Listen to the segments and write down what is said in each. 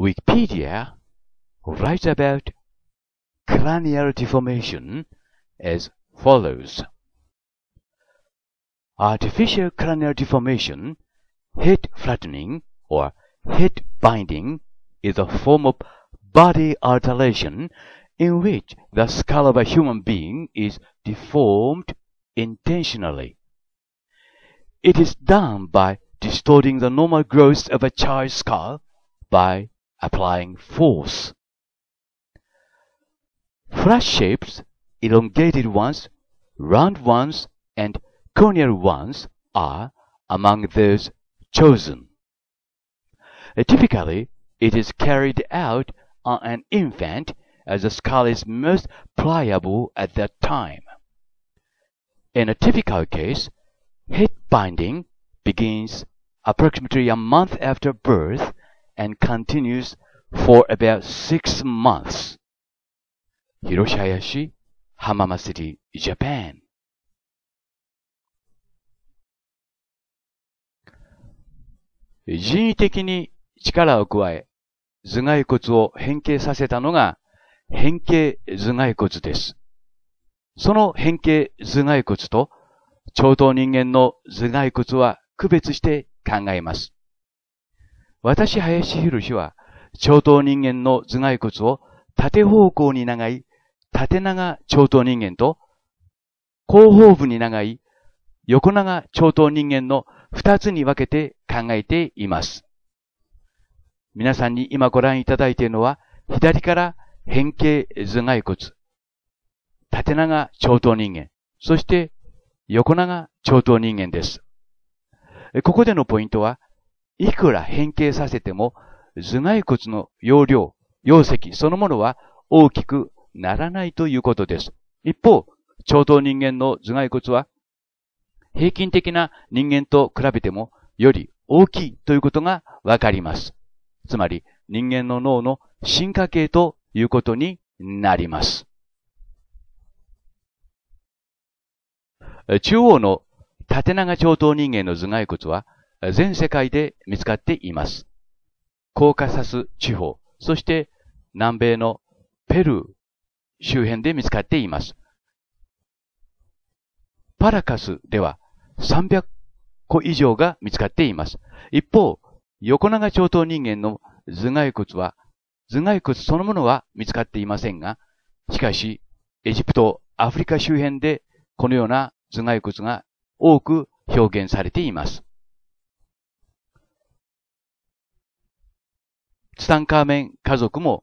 Wikipedia writes about cranial deformation as follows. Artificial cranial deformation, head flattening or head binding is a form of body alteration in which the skull of a human being is deformed intentionally. It is done by distorting the normal growth of a child's skull by applying force. flat shapes, elongated ones, round ones, and conical ones are among those chosen. Typically, it is carried out on an infant as the skull is most pliable at that time. In a typical case, head binding begins approximately a month after birth and continues for about six months. Hiroshihayashi, Hamama City, Japan. 人為的に力を加え、頭蓋骨を変形させたのが変形頭蓋骨です。その変形頭蓋骨と超等人間の頭蓋骨は区別して考えます。私、林博は、超等人間の頭蓋骨を縦方向に長い縦長超等人間と、後方部に長い横長超等人間の二つに分けて考えています。皆さんに今ご覧いただいているのは、左から変形頭蓋骨、縦長超等人間、そして横長超等人間です。ここでのポイントは、いくら変形させても、頭蓋骨の容量、容積そのものは大きくならないということです。一方、超等人間の頭蓋骨は、平均的な人間と比べてもより大きいということがわかります。つまり、人間の脳の進化系ということになります。中央の縦長超等人間の頭蓋骨は、全世界で見つかっています。コーカサス地方、そして南米のペルー周辺で見つかっています。パラカスでは300個以上が見つかっています。一方、横長長頭人間の頭蓋骨は、頭蓋骨そのものは見つかっていませんが、しかし、エジプト、アフリカ周辺でこのような頭蓋骨が多く表現されています。ツタンカーメン家族も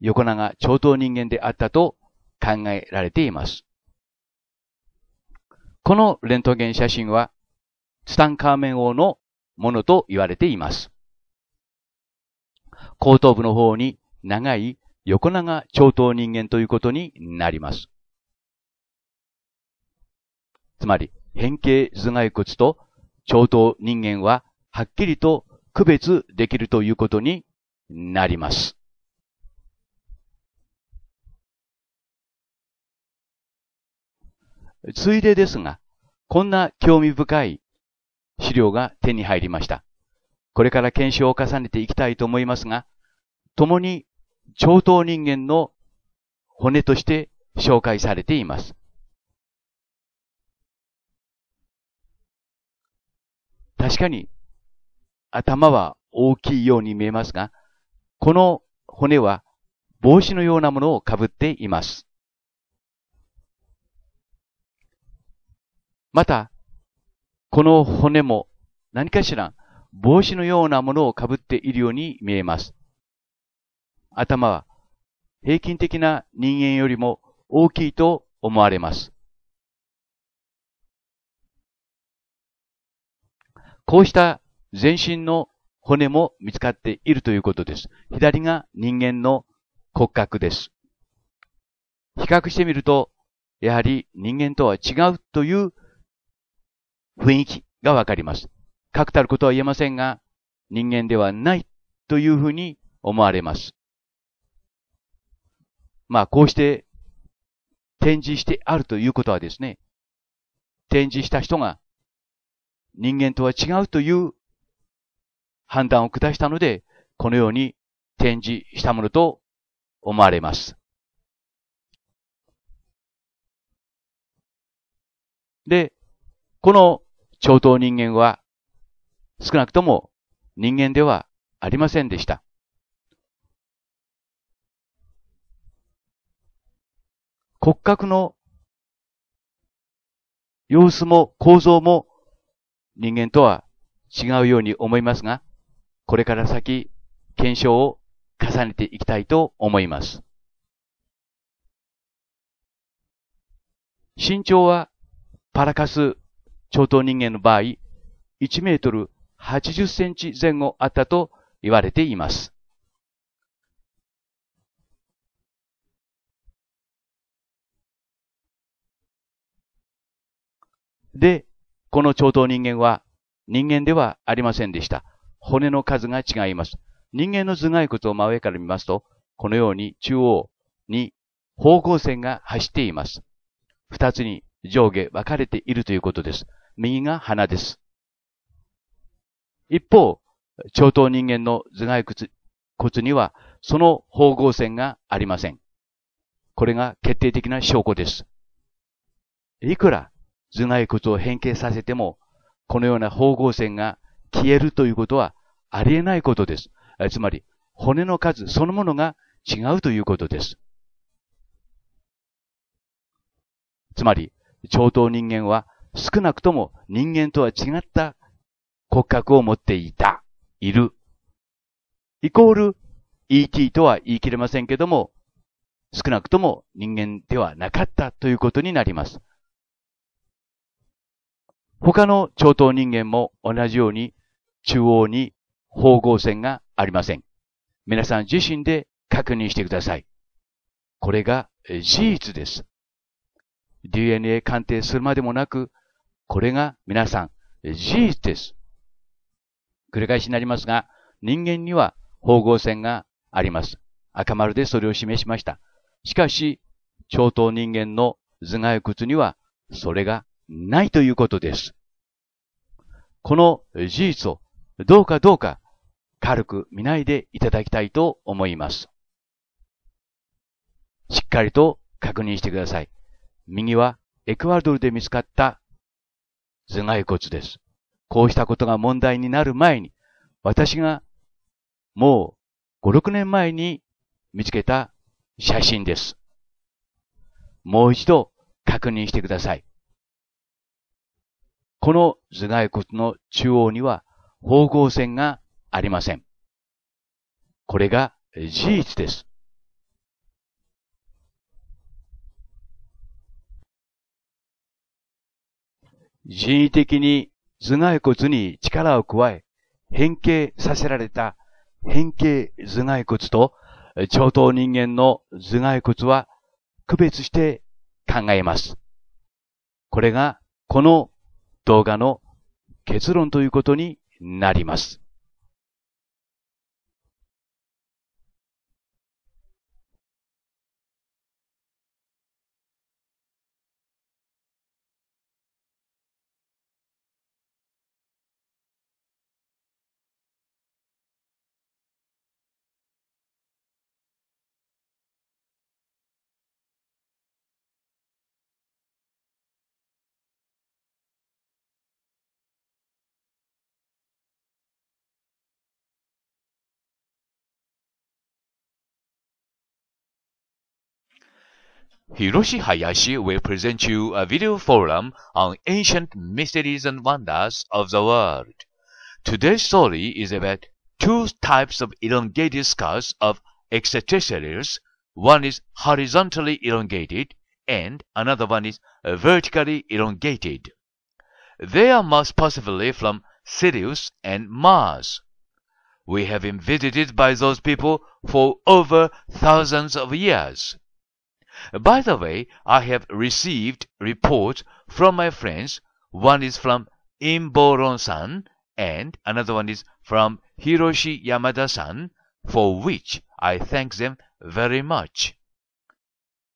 横長超等人間であったと考えられています。このレントゲン写真はツタンカーメン王のものと言われています。後頭部の方に長い横長超等人間ということになります。つまり、変形頭蓋骨と超等人間ははっきりと区別できるということになります。ついでですが、こんな興味深い資料が手に入りました。これから検証を重ねていきたいと思いますが、共に超等人間の骨として紹介されています。確かに頭は大きいように見えますが、この骨は帽子のようなものをかぶっています。また、この骨も何かしら帽子のようなものをかぶっているように見えます。頭は平均的な人間よりも大きいと思われます。こうした全身の骨も見つかっているということです。左が人間の骨格です。比較してみると、やはり人間とは違うという雰囲気がわかります。確たることは言えませんが、人間ではないというふうに思われます。まあ、こうして展示してあるということはですね、展示した人が人間とは違うという判断を下したので、このように展示したものと思われます。で、この超等人間は少なくとも人間ではありませんでした。骨格の様子も構造も人間とは違うように思いますが、これから先、検証を重ねていきたいと思います。身長はパラカス超等人間の場合、1メートル80センチ前後あったと言われています。で、この超等人間は人間ではありませんでした。骨の数が違います。人間の頭蓋骨を真上から見ますと、このように中央に方向線が走っています。二つに上下分かれているということです。右が鼻です。一方、超等人間の頭蓋骨骨にはその方向線がありません。これが決定的な証拠です。いくら頭蓋骨を変形させても、このような方向線が消えるということはありえないことです。つまり、骨の数そのものが違うということです。つまり、超等人間は少なくとも人間とは違った骨格を持っていた、いる。イコール ET とは言い切れませんけども、少なくとも人間ではなかったということになります。他の超等人間も同じように中央に方合線がありません。皆さん自身で確認してください。これが事実です。DNA 鑑定するまでもなく、これが皆さん事実です。繰り返しになりますが、人間には方合線があります。赤丸でそれを示しました。しかし、超等人間の頭蓋骨にはそれがないということです。この事実をどうかどうか軽く見ないでいただきたいと思います。しっかりと確認してください。右はエクアドルで見つかった頭蓋骨です。こうしたことが問題になる前に、私がもう5、6年前に見つけた写真です。もう一度確認してください。この頭蓋骨の中央には方向線がありません。これが事実です。人為的に頭蓋骨に力を加え、変形させられた変形頭蓋骨と超等人間の頭蓋骨は区別して考えます。これがこの動画の結論ということになります。Hiroshi Hayashi will present you a video forum on ancient mysteries and wonders of the world. Today's story is about two types of elongated skulls of extraterrestrials. One is horizontally elongated and another one is vertically elongated. They are most possibly from Sirius and Mars. We have been visited by those people for over thousands of years. By the way, I have received reports from my friends. One is from Imboron-san and another one is from Hiroshi Yamada-san, for which I thank them very much.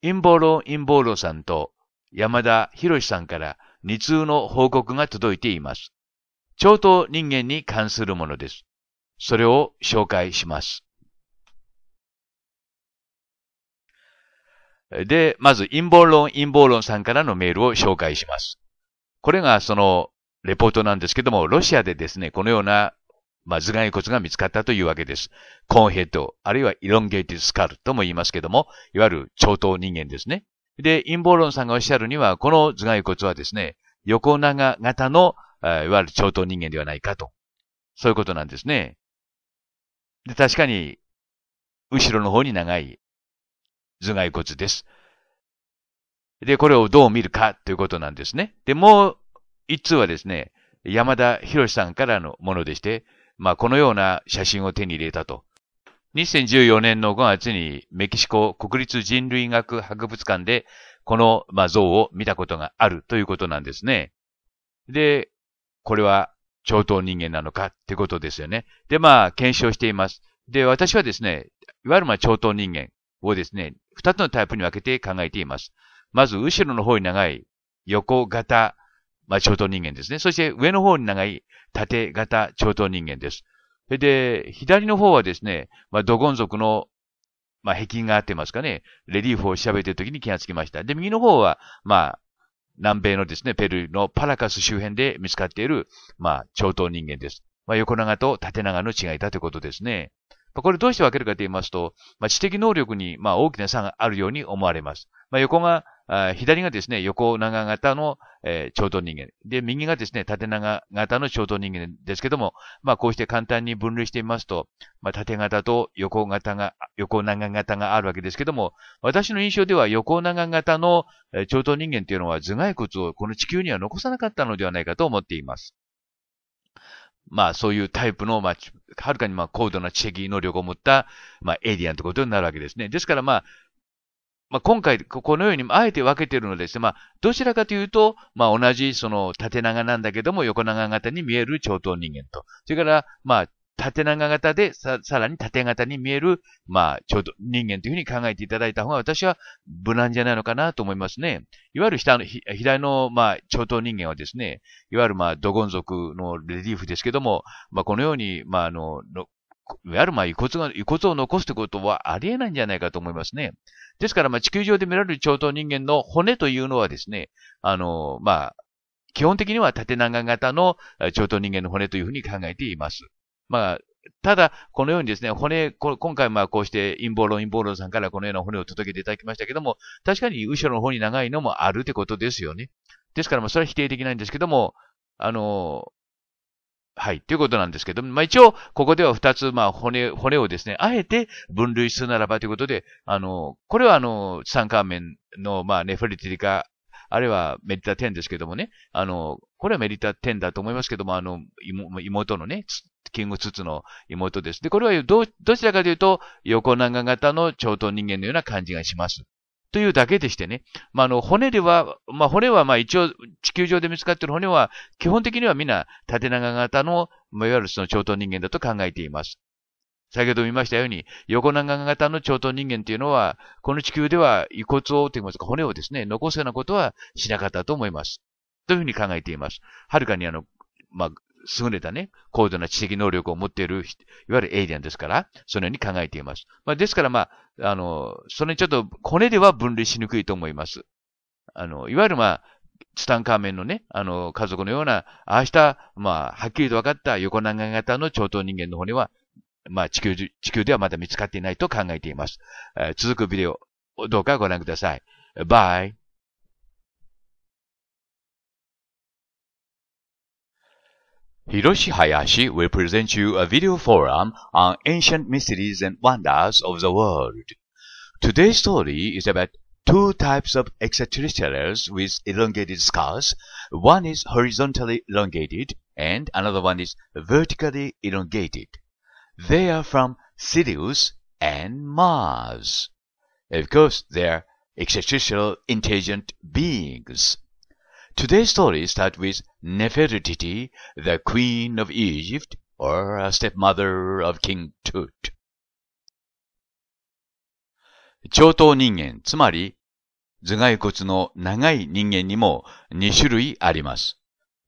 インボロインボロさんと山田博さんから2通の報告が届いています。超等人間に関するものです。それを紹介します。で、まず陰謀論陰謀論さんからのメールを紹介します。これがそのレポートなんですけども、ロシアでですね、このような、まあ、頭蓋骨が見つかったというわけです。コーンヘッド、あるいはイロンゲイティスカルとも言いますけども、いわゆる超等人間ですね。で、陰謀論さんがおっしゃるには、この頭蓋骨はですね、横長型の、いわゆる超等人間ではないかと。そういうことなんですね。で、確かに、後ろの方に長い頭蓋骨です。で、これをどう見るかということなんですね。で、もう一通はですね、山田博さんからのものでして、まあ、このような写真を手に入れたと。2014年の5月にメキシコ国立人類学博物館でこの、ま像を見たことがあるということなんですね。で、これは超等人間なのかってことですよね。で、まあ、検証しています。で、私はですね、いわゆるまあ超等人間をですね、二つのタイプに分けて考えています。まず、後ろの方に長い横型、まあ、超等人間ですね。そして、上の方に長い縦型超等人間です。で、左の方はですね、まあ、ドゴン族の、まあ、壁があってますかね、レリーフを調べているときに気がつきました。で、右の方は、まあ、南米のですね、ペルーのパラカス周辺で見つかっている、まあ、超等人間です。まあ、横長と縦長の違いだということですね。これどうして分けるかと言いますと、まあ、知的能力にまあ大きな差があるように思われます。まあ、横が、左がですね、横長型の、超長頭人間。で、右がですね、縦長型の長頭人間ですけども、まあ、こうして簡単に分類してみますと、まあ、縦型と横型が、横長型があるわけですけども、私の印象では横長型の、超長頭人間というのは頭蓋骨をこの地球には残さなかったのではないかと思っています。まあそういうタイプの、まあ、はるかにまあ高度な知的能力を持った、まあエイリアンということになるわけですね。ですからまあ、まあ、今回、このようにあえて分けているのですね、まあ、どちらかというと、まあ、同じその縦長なんだけども、横長型に見える超等人間と、それから、まあ、縦長型でさ、さらに縦型に見える、まあ、ちょうど人間というふうに考えていただいた方が私は無難じゃないのかなと思いますね。いわゆる下の、左の、まあ、超等人間はですね、いわゆるまあ、ドゴン族のレディーフですけども、まあ、このように、まあ、あの、のいわゆるまあ遺骨が、遺骨を残すということはありえないんじゃないかと思いますね。ですからまあ地球上で見られる超等人間の骨というのはですね、あの、まあ、基本的には縦長型の超等人間の骨というふうに考えています。まあ、ただ、このようにですね、骨、今回まあこうして陰謀論陰謀論さんからこのような骨を届けていただきましたけども、確かに後ろの方に長いのもあるってことですよね。ですからまあそれは否定できないんですけども、あの、はい、ということなんですけども、まあ一応、ここでは二つ、まあ骨、骨をですね、あえて分類するならばということで、あの、これはあの、三冠面の、まあネフェティリカあるいはメリタ10ですけどもね、あの、これはメリタ10だと思いますけども、あの、妹のね、キングツツの妹です。で、これはど、どちらかというと、横長型の超等人間のような感じがします。というだけでしてね。まあ、あの、骨では、まあ、骨は、ま、一応、地球上で見つかっている骨は、基本的にはみんな縦長型の、いわゆるその超等人間だと考えています。先ほど見ましたように、横長型の超頭人間というのは、この地球では遺骨を、といいますか、骨をですね、残すようなことはしなかったと思います。というふうに考えています。はるかにあの、まあ、優れたね、高度な知的能力を持っている、いわゆるエイリアンですから、そのように考えています。まあ、ですから、まあ、あの、それにちょっと骨では分類しにくいと思います。あの、いわゆるまあ、ツタンカーメンのね、あの、家族のような、ああした、まあ、はっきりと分かった横長型の超等人間の骨はまあ、地球、地球ではまだ見つかっていないと考えています。えー、続くビデオ、どうかご覧ください。Bye! Hayashi will present you a video forum on ancient mysteries and wonders of the world. Today's story is about two types of extraterrestrials with elongated skulls. One is horizontally elongated and another one is vertically elongated. They are from Sirius and Mars. Of course, they're extraterrestrial intelligent beings. Today's story starts with Nefertiti, the queen of Egypt, or a stepmother of King Tut. 超頭人間、つまり頭蓋骨の長い人間にも2種類あります。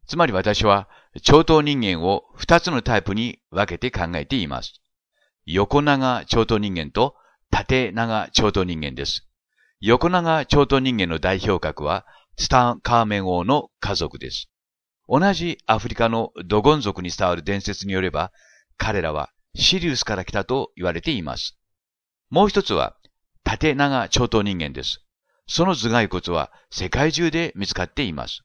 つまり私は、超等人間を二つのタイプに分けて考えています。横長超等人間と縦長超等人間です。横長超等人間の代表格は、ツタンカーメン王の家族です。同じアフリカのドゴン族に伝わる伝説によれば、彼らはシリウスから来たと言われています。もう一つは、縦長超等人間です。その頭蓋骨は世界中で見つかっています。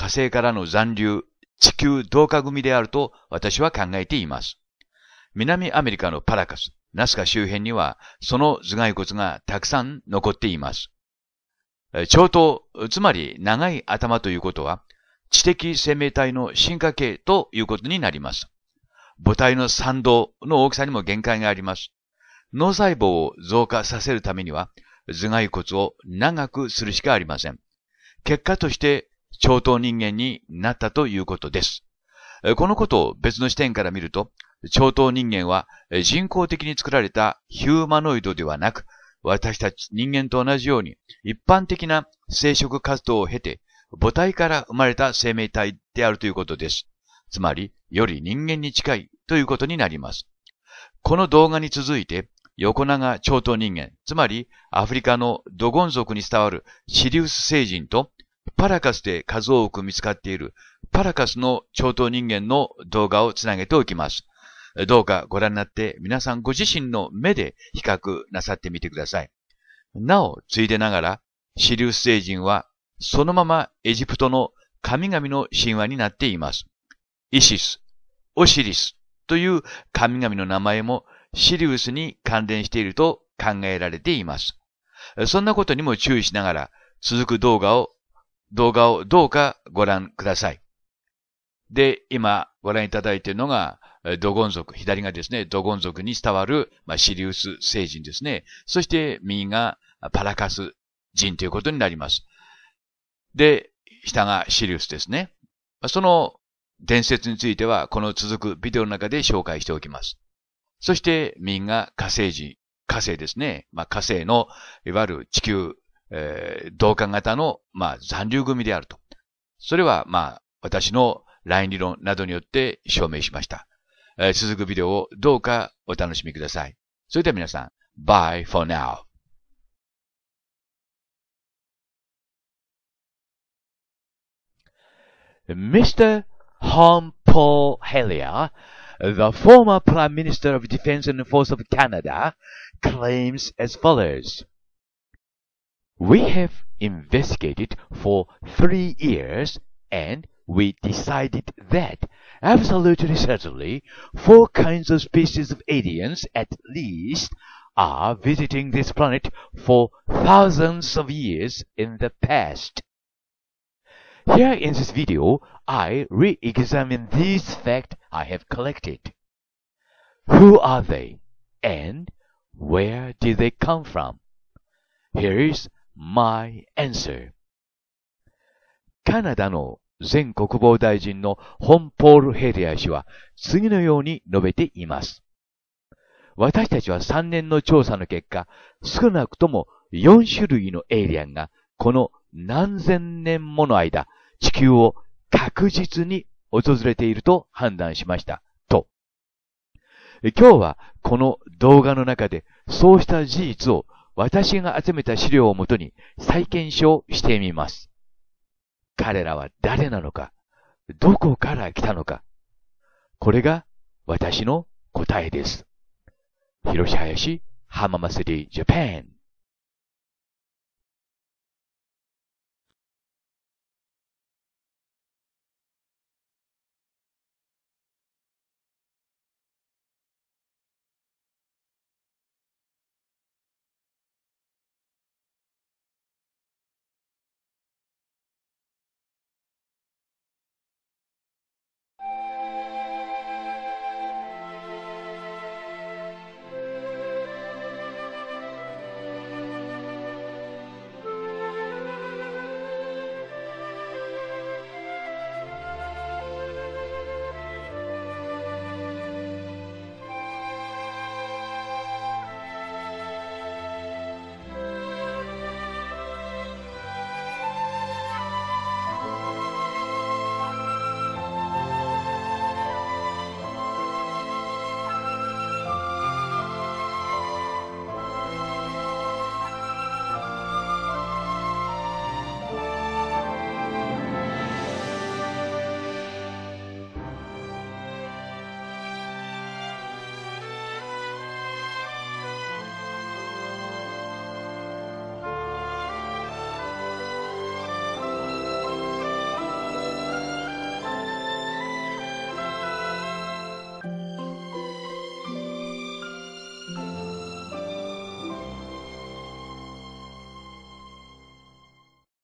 火星からの残留、地球同化組であると私は考えています。南アメリカのパラカス、ナスカ周辺にはその頭蓋骨がたくさん残っています。長頭、つまり長い頭ということは、知的生命体の進化系ということになります。母体の賛同の大きさにも限界があります。脳細胞を増加させるためには、頭蓋骨を長くするしかありません。結果として超党人間になったということです。このことを別の視点から見ると、超党人間は人工的に作られたヒューマノイドではなく、私たち人間と同じように一般的な生殖活動を経て母体から生まれた生命体であるということです。つまり、より人間に近いということになります。この動画に続いて、横長超党人間、つまりアフリカのドゴン族に伝わるシリウス星人とパラカスで数多く見つかっているパラカスの超等人間の動画をつなげておきます。どうかご覧になって皆さんご自身の目で比較なさってみてください。なお、ついでながら、シリウス星人はそのままエジプトの神々の神話になっています。イシス、オシリスという神々の名前もシリウスに関連していると考えられています。そんなことにも注意しながら続く動画を動画をどうかご覧ください。で、今ご覧いただいているのが、ドゴン族、左がですね、ドゴン族に伝わる、まあ、シリウス星人ですね。そして右がパラカス人ということになります。で、下がシリウスですね。その伝説については、この続くビデオの中で紹介しておきます。そして、右が火星人、火星ですね。まあ、火星の、いわゆる地球えー、同感型の、まあ、残留組であると。それは、まあ、私のライン理論などによって証明しました。えー、続くビデオをどうかお楽しみください。それでは皆さん、bye for now. Mr. h o e Paul h e l l i e r the former Prime Minister of Defense and Force of Canada, claims as follows. We have investigated for three years and we decided that, absolutely certainly, four kinds of species of aliens at least are visiting this planet for thousands of years in the past. Here in this video, I re-examine these facts I have collected. Who are they? And where did they come from? Here is my answer カナダの前国防大臣の本ポール・ヘリア氏は次のように述べています。私たちは3年の調査の結果、少なくとも4種類のエイリアンがこの何千年もの間、地球を確実に訪れていると判断しました。と。今日はこの動画の中でそうした事実を私が集めた資料をもとに再検証してみます。彼らは誰なのか、どこから来たのか。これが私の答えです。広し林浜祭りジャパン